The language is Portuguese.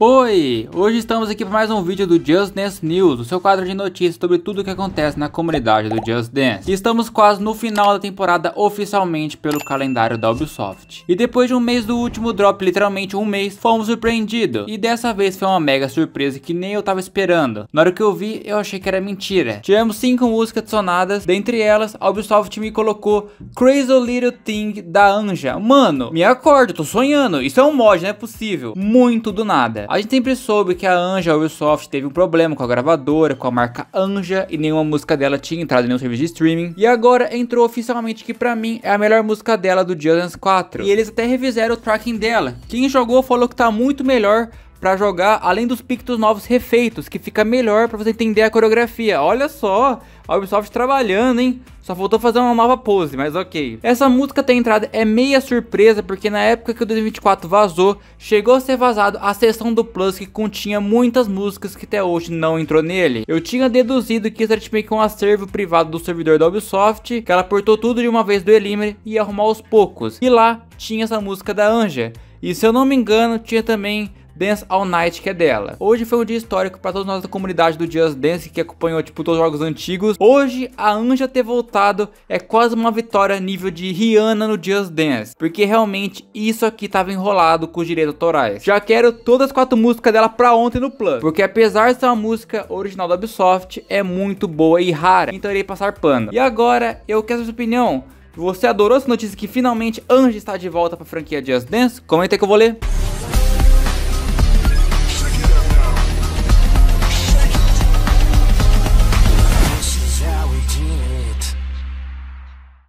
Oi! Hoje estamos aqui para mais um vídeo do Just Dance News, o seu quadro de notícias sobre tudo o que acontece na comunidade do Just Dance. E estamos quase no final da temporada oficialmente pelo calendário da Ubisoft. E depois de um mês do último drop, literalmente um mês, fomos surpreendidos. E dessa vez foi uma mega surpresa que nem eu tava esperando. Na hora que eu vi, eu achei que era mentira. Tivemos cinco músicas adicionadas, dentre elas, a Ubisoft me colocou Crazy Little Thing da Anja. Mano, me acorda, tô sonhando. Isso é um mod, não é possível. Muito do nada. É. A gente sempre soube que a Anja Ubisoft teve um problema com a gravadora, com a marca Anja, e nenhuma música dela tinha entrado em nenhum serviço de streaming. E agora entrou oficialmente que pra mim é a melhor música dela do Just Dance 4. E eles até revisaram o tracking dela. Quem jogou falou que tá muito melhor, para jogar, além dos pictos novos refeitos, que fica melhor para você entender a coreografia. Olha só, a Ubisoft trabalhando, hein? Só faltou fazer uma nova pose, mas ok. Essa música até a entrada é meia surpresa, porque na época que o 2024 vazou, chegou a ser vazado a seção do Plus que continha muitas músicas que até hoje não entrou nele. Eu tinha deduzido que isso era tipo um acervo privado do servidor da Ubisoft, que ela portou tudo de uma vez do Elimer e arrumou aos poucos. E lá tinha essa música da Anja. E se eu não me engano, tinha também Dance All Night, que é dela. Hoje foi um dia histórico para todos nós da comunidade do Just Dance que acompanhou tipo todos os jogos antigos. Hoje a Anja ter voltado é quase uma vitória nível de Rihanna no Just Dance, porque realmente isso aqui tava enrolado com os direitos autorais. Já quero todas as quatro músicas dela para ontem no plano, porque apesar de ser uma música original da Ubisoft, é muito boa e rara, então irei passar pano. E agora eu quero sua opinião. Você adorou essa notícia que finalmente Anja está de volta para a franquia Just Dance? Comenta que eu vou ler.